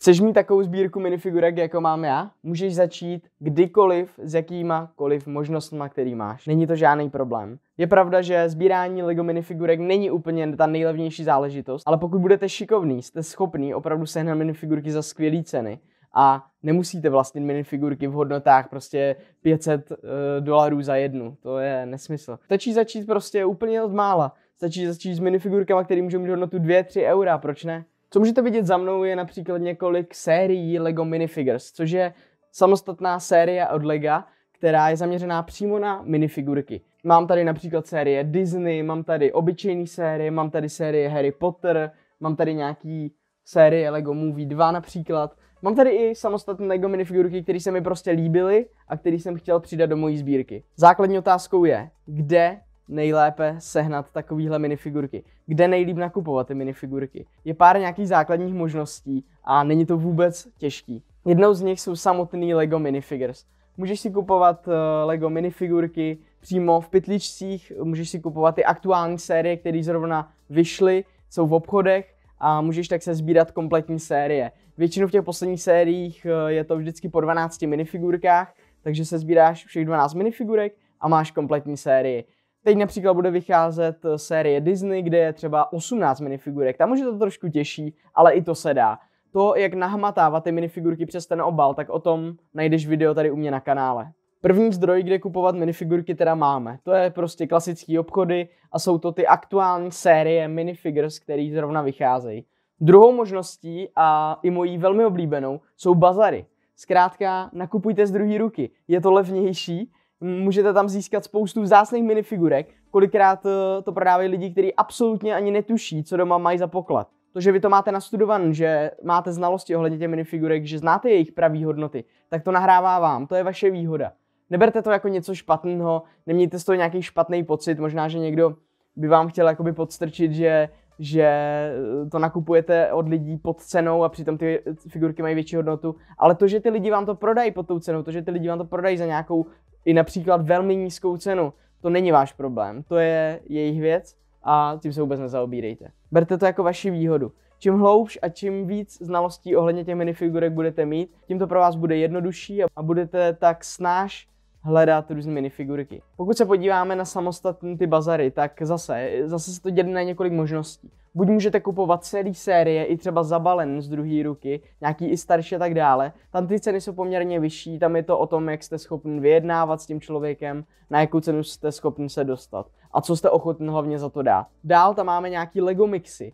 Chceš mít takovou sbírku minifigurek, jako mám já? Můžeš začít kdykoliv, s jakýmakoliv koliv možnostma, který máš. Není to žádný problém. Je pravda, že sbírání LEGO minifigurek není úplně ta nejlevnější záležitost, ale pokud budete šikovný, jste schopný opravdu sehnat minifigurky za skvělé ceny a nemusíte vlastnit minifigurky v hodnotách prostě 500 uh, eh, dolarů za jednu. To je nesmysl. Stačí začít prostě úplně od mála. Stačí začít s minifigurkama, který můžou mít hodnotu 2-3 eura, proč ne? Co můžete vidět za mnou je například několik sérií LEGO Minifigures, což je samostatná série od Lego, která je zaměřená přímo na minifigurky. Mám tady například série Disney, mám tady obyčejný série, mám tady série Harry Potter, mám tady nějaký série LEGO Movie 2 například. Mám tady i samostatné LEGO minifigurky, které se mi prostě líbily a které jsem chtěl přidat do mojí sbírky. Základní otázkou je, kde nejlépe sehnat takovýhle minifigurky. Kde nejlíp nakupovat ty minifigurky? Je pár nějakých základních možností a není to vůbec těžký. Jednou z nich jsou samotný LEGO minifigures. Můžeš si kupovat eh, LEGO minifigurky přímo v pytličcích, můžeš si kupovat ty aktuální série, které zrovna vyšly, jsou v obchodech a můžeš tak se sbírat kompletní série. Většinou v těch posledních sériích eh, je to vždycky po 12 minifigurkách, takže se sbíráš všech 12 minifigurek a máš kompletní sérii. Teď například bude vycházet eh, série Disney, kde je třeba 18 minifigurek. Tam už je to trošku těžší, ale i to se dá. To, jak nahmatávat ty minifigurky přes ten obal, tak o tom najdeš video tady u mě na kanále. První zdroj, kde kupovat minifigurky teda máme. To je prostě klasický obchody a jsou to ty aktuální série minifigures, které zrovna vycházejí. Druhou možností a i mojí velmi oblíbenou jsou bazary. Zkrátka nakupujte z druhé ruky. Je to levnější Můžete tam získat spoustu vzácných minifigurek, kolikrát eh, to prodávají lidi, kteří absolutně ani netuší, co doma mají za poklad. To, že vy to máte nastudovan, že máte znalosti ohledně těch minifigurek, že znáte jejich pravý hodnoty, tak to nahrává vám, to je vaše výhoda. Neberte to jako něco špatného, nemějte z toho nějaký špatný pocit, možná, že někdo by vám chtěl jakoby podstrčit, že, že eh, to nakupujete od lidí pod cenou a přitom ty figurky mají větší hodnotu, ale to, že ty lidi vám to prodají pod tou cenou, to, že ty lidi vám to prodají za nějakou i například velmi nízkou cenu. To není váš problém, to je jejich věc a tím se vůbec nezaobírejte. Berte to jako vaši výhodu. Čím hloubš a čím víc znalostí ohledně těch minifigurek budete mít, tím to pro vás bude jednodušší a budete tak snáš hledat různé minifigurky. Pokud se podíváme na samostatné ty bazary, tak zase, zase se to dělí na několik možností. Buď můžete kupovat celý série, i třeba zabalen z druhé ruky, nějaký i starší a tak dále. Tam ty ceny jsou poměrně vyšší, tam je to o tom, jak jste schopni vyjednávat s tím člověkem, na jakou cenu jste schopni se dostat a co jste ochotni hlavně za to dát. Dál tam máme nějaký Lego mixy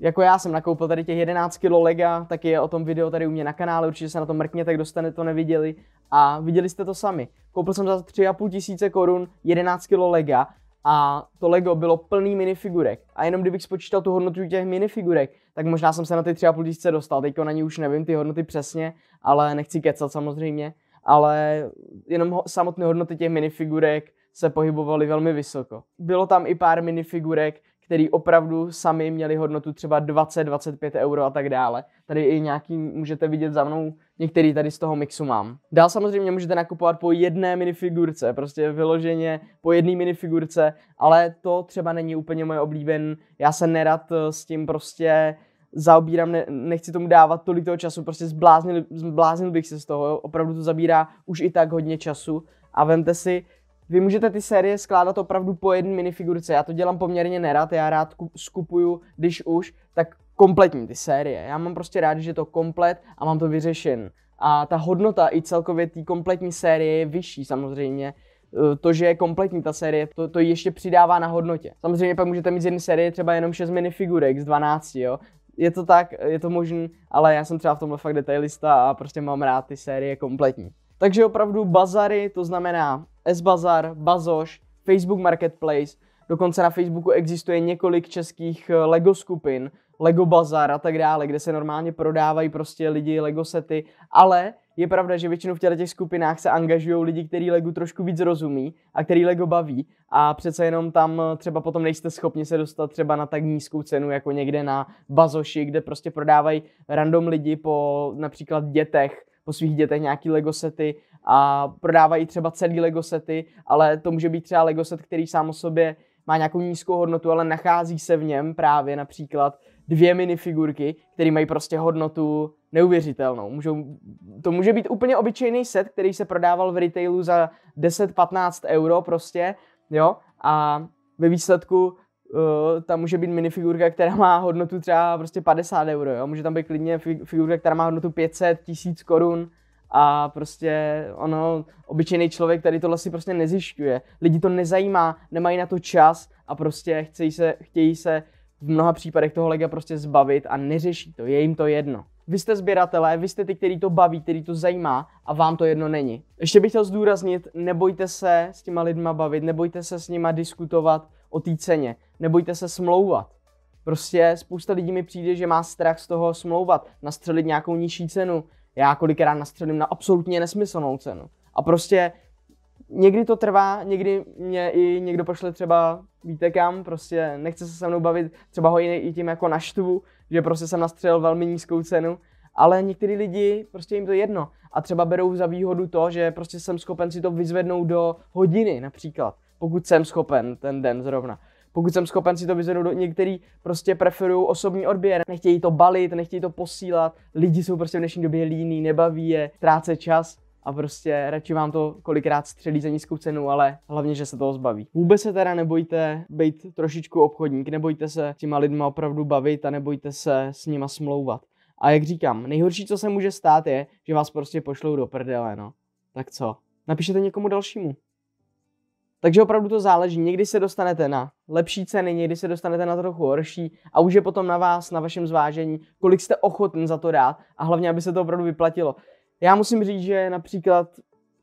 jako já jsem nakoupil tady těch 11 kg lega, tak je o tom video tady u mě na kanále, určitě se na to mrkněte, kdo jste to neviděli. A viděli jste to sami. Koupil jsem za 3,5 tisíce korun 11 kg lega a to Lego bylo plný minifigurek. A jenom kdybych spočítal tu hodnotu těch minifigurek, tak možná jsem se na ty 3,5 tisíce dostal. Teďko na ní už nevím ty hodnoty přesně, ale nechci kecat samozřejmě. Ale jenom ho, samotné hodnoty těch minifigurek se pohybovaly velmi vysoko. Bylo tam i pár minifigurek, který opravdu sami měli hodnotu třeba 20, 25 euro a tak dále. Tady i nějaký můžete vidět za mnou, některý tady z toho mixu mám. Dál samozřejmě můžete nakupovat po jedné minifigurce, prostě vyloženě po jedné minifigurce, ale to třeba není úplně moje oblíben, já se nerad eh, s tím prostě zaobírám, ne, nechci tomu dávat tolik toho času, prostě zbláznil, zbláznil bych se z toho, opravdu to zabírá už i tak hodně času a vemte si, vy můžete ty série skládat opravdu po jedné minifigurce. Já to dělám poměrně nerad, já rád skupuju, když už, tak kompletní ty série. Já mám prostě rád, že je to komplet a mám to vyřešen. A ta hodnota i celkově té kompletní série je vyšší samozřejmě. E, to, že je kompletní ta série, to, to ještě přidává na hodnotě. Samozřejmě pak můžete mít z jedné série třeba jenom 6 minifigurek z 12, jo je to tak, je to možný, ale já jsem třeba v tomhle fakt detailista a prostě mám rád ty série kompletní. Takže opravdu bazary, to znamená S-Bazar, Bazoš, Facebook Marketplace, dokonce na Facebooku existuje několik českých eh, LEGO skupin, LEGO Bazar a tak dále, kde se normálně prodávají prostě lidi LEGO sety, ale je pravda, že většinou v těchto těch skupinách se angažují lidi, kteří LEGO trošku víc rozumí a který LEGO baví a přece jenom tam eh, třeba potom nejste schopni se dostat třeba na tak nízkou cenu jako někde na Bazoši, kde prostě prodávají random lidi po například dětech po svých dětech nějaký Lego sety a prodávají třeba celý Lego sety, ale to může být třeba Lego set, který sám o sobě má nějakou nízkou hodnotu, ale nachází se v něm právě například dvě minifigurky, které mají prostě hodnotu neuvěřitelnou. Můžou, to může být úplně obyčejný set, který se prodával v retailu za 10-15 euro prostě, jo, a ve výsledku Eh, tam může být minifigurka, která má hodnotu třeba prostě 50 euro, jo? může tam být klidně figurka, která má hodnotu 500, 1000 korun a prostě ono, obyčejný člověk tady tohle si prostě nezjišťuje. Lidi to nezajímá, nemají na to čas a prostě chtějí se, chtějí se v mnoha případech toho lega prostě zbavit a neřeší to, je jim to jedno. Vy jste sběratelé, vy jste ty, který to baví, který to zajímá a vám to jedno není. Ještě bych chtěl zdůraznit, nebojte se s těma lidma bavit, nebojte se s nima diskutovat, o té ceně. Nebojte se smlouvat. Prostě spousta lidí mi přijde, že má strach z toho smlouvat, nastřelit nějakou nižší cenu. Já kolikrát nastřelím na absolutně nesmyslnou cenu. A prostě někdy to trvá, někdy mě i někdo pošle třeba, víte kam, prostě nechce se se mnou bavit, třeba ho i tím jako naštvu, že prostě jsem nastřelil velmi nízkou cenu, ale některý lidi, prostě jim to jedno. A třeba berou za výhodu to, že prostě jsem schopen si to vyzvednout do hodiny například pokud jsem schopen ten den zrovna. Pokud jsem schopen si to vyzvednout, některý prostě preferují osobní odběr, nechtějí to balit, nechtějí to posílat, lidi jsou prostě v dnešní době líní, nebaví je, tráce čas a prostě radši vám to kolikrát střelí za nízkou cenu, ale hlavně, že se toho zbaví. Vůbec se teda nebojte být trošičku obchodník, nebojte se s těma lidma opravdu bavit a nebojte se s nima smlouvat. A jak říkám, nejhorší, co se může stát, je, že vás prostě pošlou do prdele, no. Tak co? Napíšete někomu dalšímu. Takže opravdu to záleží. Někdy se dostanete na lepší ceny, někdy se dostanete na trochu horší a už je potom na vás, na vašem zvážení, kolik jste ochoten za to dát a hlavně, aby se to opravdu vyplatilo. Já musím říct, že například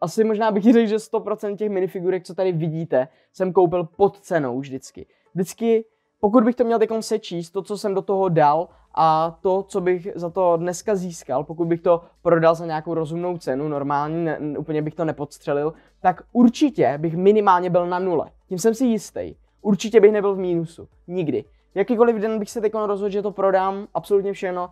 asi možná bych řekl, že 100% těch minifigurek, co tady vidíte, jsem koupil pod cenou vždycky. Vždycky, pokud bych to měl teď sečíst, to, co jsem do toho dal a to, co bych za to dneska získal, pokud bych to prodal za nějakou rozumnou cenu, normální, ne, úplně bych to nepodstřelil, tak určitě bych minimálně byl na nule. Tím jsem si jistý. Určitě bych nebyl v mínusu. Nikdy. Jakýkoliv den bych se teď rozhodl, že to prodám, absolutně všechno,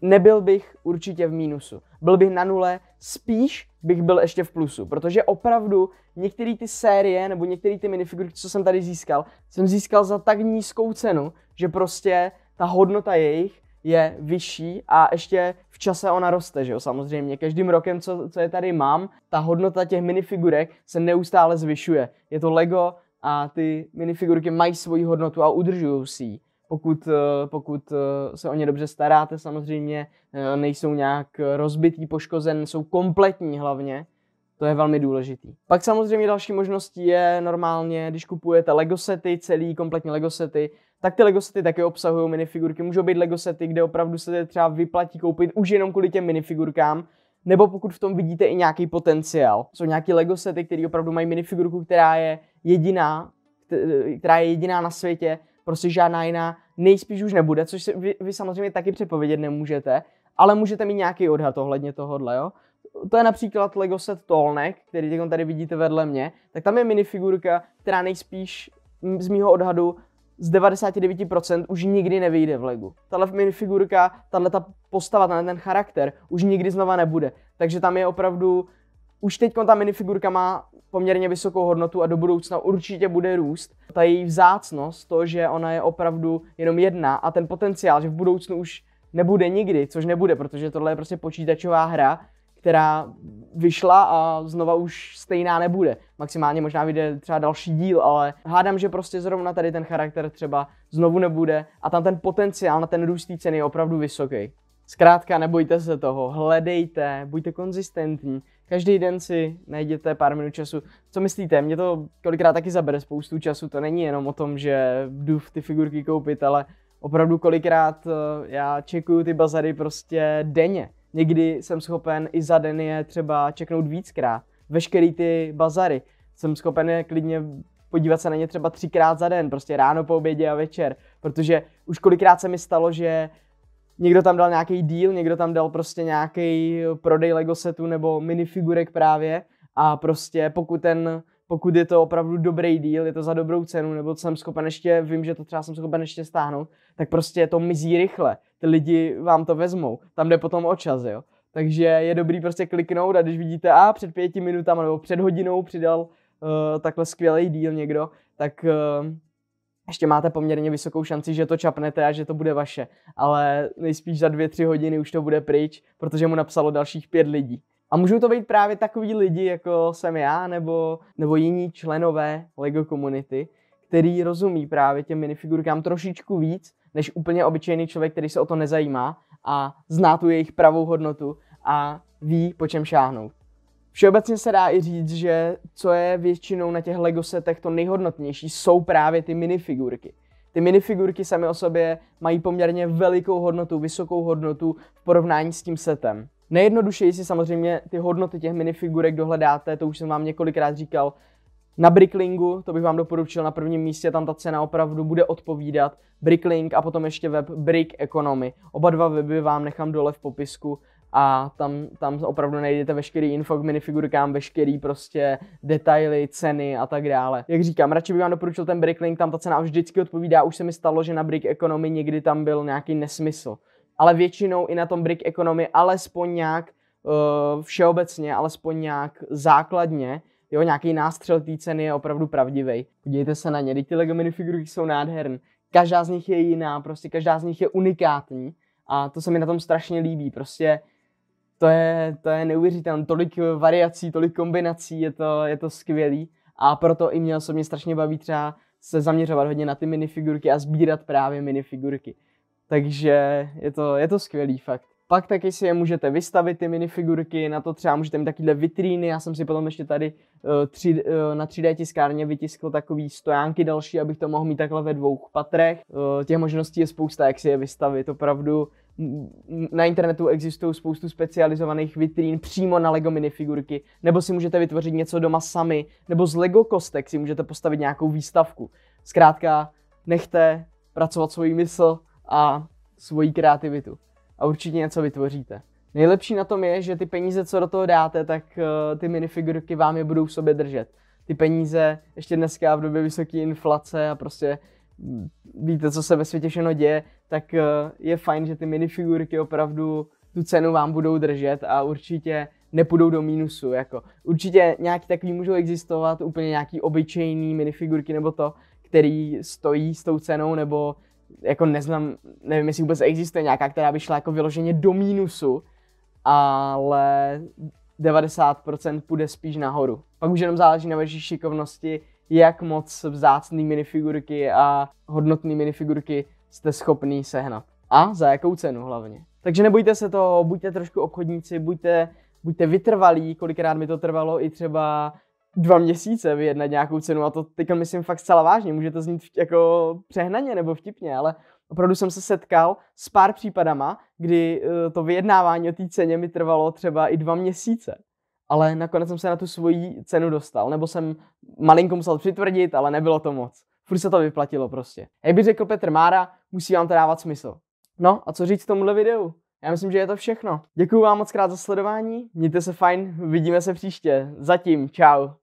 nebyl bych určitě v mínusu. Byl bych na nule, spíš bych byl ještě v plusu, protože opravdu některé ty série nebo některé ty minifigurky, co jsem tady získal, jsem získal za tak nízkou cenu, že prostě ta hodnota jejich je vyšší a ještě v čase ona roste, že jo, samozřejmě. Každým rokem, co, co je tady mám, ta hodnota těch minifigurek se neustále zvyšuje. Je to Lego a ty minifigurky mají svoji hodnotu a udržují si ji. Pokud, eh, pokud eh, se o ně dobře staráte, samozřejmě eh, nejsou nějak rozbitý, poškozen, jsou kompletní hlavně, to je velmi důležitý. Pak samozřejmě další možností je normálně, když kupujete Lego sety, celý kompletní Lego sety, tak ty Lego sety taky obsahují minifigurky. Můžou být Lego sety, kde opravdu se třeba vyplatí koupit už jenom kvůli těm minifigurkám, nebo pokud v tom vidíte i nějaký potenciál. Jsou nějaký Lego sety, které opravdu mají minifigurku, která je jediná, která je jediná na světě, prostě žádná jiná nejspíš už nebude, což si vy, vy samozřejmě taky přepovědět nemůžete, ale můžete mít nějaký odhad ohledně tohohle, jo. To je například Lego set Tolnek, který tady vidíte vedle mě, tak tam je minifigurka, která nejspíš z mýho odhadu z 99% už nikdy nevyjde v legu. Tahle minifigurka, tahle ta postava, tenhle ten charakter už nikdy znova nebude. Takže tam je opravdu, už teď ta minifigurka má poměrně vysokou hodnotu a do budoucna určitě bude růst. Ta její vzácnost, to, že ona je opravdu jenom jedna a ten potenciál, že v budoucnu už nebude nikdy, což nebude, protože tohle je prostě počítačová hra, která vyšla a znova už stejná nebude. Maximálně možná vyjde třeba další díl, ale hádám, že prostě zrovna tady ten charakter třeba znovu nebude a tam ten potenciál na ten růst ceny je opravdu vysoký. Zkrátka, nebojte se toho, hledejte, buďte konzistentní, každý den si najděte pár minut času. Co myslíte, mě to kolikrát taky zabere spoustu času, to není jenom o tom, že jdu ty figurky koupit, ale opravdu kolikrát eh, já čekuju ty bazary prostě denně. Někdy jsem schopen i za den je třeba čeknout víckrát. Veškerý ty bazary jsem schopen je klidně podívat se na ně třeba třikrát za den, prostě ráno, po obědě a večer, protože už kolikrát se mi stalo, že někdo tam dal nějaký deal, někdo tam dal prostě nějaký prodej Lego setu nebo minifigurek právě a prostě pokud ten pokud je to opravdu dobrý díl, je to za dobrou cenu, nebo jsem schopen ještě, vím, že to třeba jsem schopen ještě stáhnout, tak prostě to mizí rychle. Ty lidi vám to vezmou. Tam jde potom o čas, jo. Takže je dobrý prostě kliknout a když vidíte, a před pěti minutami nebo před hodinou přidal uh, takhle skvělý díl někdo, tak uh, ještě máte poměrně vysokou šanci, že to čapnete a že to bude vaše. Ale nejspíš za dvě, tři hodiny už to bude pryč, protože mu napsalo dalších pět lidí. A můžou to být právě takový lidi, jako jsem já, nebo, nebo jiní členové LEGO komunity, který rozumí právě těm minifigurkám trošičku víc, než úplně obyčejný člověk, který se o to nezajímá a zná tu jejich pravou hodnotu a ví, po čem šáhnout. Všeobecně se dá i říct, že co je většinou na těch LEGO setech to nejhodnotnější, jsou právě ty minifigurky. Ty minifigurky sami o sobě mají poměrně velikou hodnotu, vysokou hodnotu v porovnání s tím setem. Nejjednodušeji si samozřejmě ty hodnoty těch minifigurek dohledáte, to už jsem vám několikrát říkal. Na Bricklingu, to bych vám doporučil na prvním místě, tam ta cena opravdu bude odpovídat. Bricklink a potom ještě web Brick Economy. Oba dva weby vám nechám dole v popisku a tam, tam opravdu najdete veškerý info k minifigurkám, veškerý prostě detaily, ceny a tak dále. Jak říkám, radši bych vám doporučil ten Bricklink, tam ta cena vždycky odpovídá, už se mi stalo, že na Brick Economy někdy tam byl nějaký nesmysl ale většinou i na tom brick economy alespoň nějak uh, všeobecně, alespoň nějak základně, jo, nějaký nástřel té ceny je opravdu pravdivý. Podívejte se na ně, ty LEGO minifigurky jsou nádherné. Každá z nich je jiná, prostě každá z nich je unikátní a to se mi na tom strašně líbí, prostě to je, to je neuvěřitelné, tolik variací, tolik kombinací, je to, je to skvělý a proto i mě osobně strašně baví třeba se zaměřovat hodně na ty minifigurky a sbírat právě minifigurky. Takže je to, je to skvělý fakt. Pak taky si je můžete vystavit, ty minifigurky, na to třeba můžete mít takovéhle vitríny, já jsem si potom ještě tady uh, tři, uh, na 3D tiskárně vytiskl takový stojánky další, abych to mohl mít takhle ve dvou patrech. Uh, těch možností je spousta, jak si je vystavit, opravdu na internetu existují spoustu specializovaných vitrín přímo na LEGO minifigurky, nebo si můžete vytvořit něco doma sami, nebo z LEGO kostek si můžete postavit nějakou výstavku. Zkrátka, nechte pracovat svůj mysl, a svoji kreativitu. A určitě něco vytvoříte. Nejlepší na tom je, že ty peníze, co do toho dáte, tak eh, ty minifigurky vám je budou v sobě držet. Ty peníze ještě dneska v době vysoké inflace a prostě hm, víte, co se ve světě všechno děje, tak eh, je fajn, že ty minifigurky opravdu tu cenu vám budou držet a určitě nepůjdou do mínusu. Jako. Určitě nějaký takový můžou existovat, úplně nějaký obyčejný minifigurky nebo to, který stojí s tou cenou nebo jako neznám, nevím, jestli vůbec existuje nějaká, která by šla jako vyloženě do mínusu, ale 90% půjde spíš nahoru. Pak už jenom záleží na vaší šikovnosti, jak moc vzácný minifigurky a hodnotný minifigurky jste schopný sehnat. A za jakou cenu hlavně. Takže nebojte se toho, buďte trošku obchodníci, buďte, buďte vytrvalí, kolikrát mi to trvalo i třeba dva měsíce vyjednat nějakou cenu a to teď myslím fakt zcela vážně, může to znít jako přehnaně nebo vtipně, ale opravdu jsem se setkal s pár případama, kdy eh, to vyjednávání o té ceně mi trvalo třeba i dva měsíce. Ale nakonec jsem se na tu svoji cenu dostal, nebo jsem malinko musel přitvrdit, ale nebylo to moc. Furt se to vyplatilo prostě. Jak by řekl Petr Mára, musí vám to dávat smysl. No a co říct tomuhle videu? Já myslím, že je to všechno. Děkuji vám moc krát za sledování, mějte se fajn, vidíme se příště. Zatím, čau.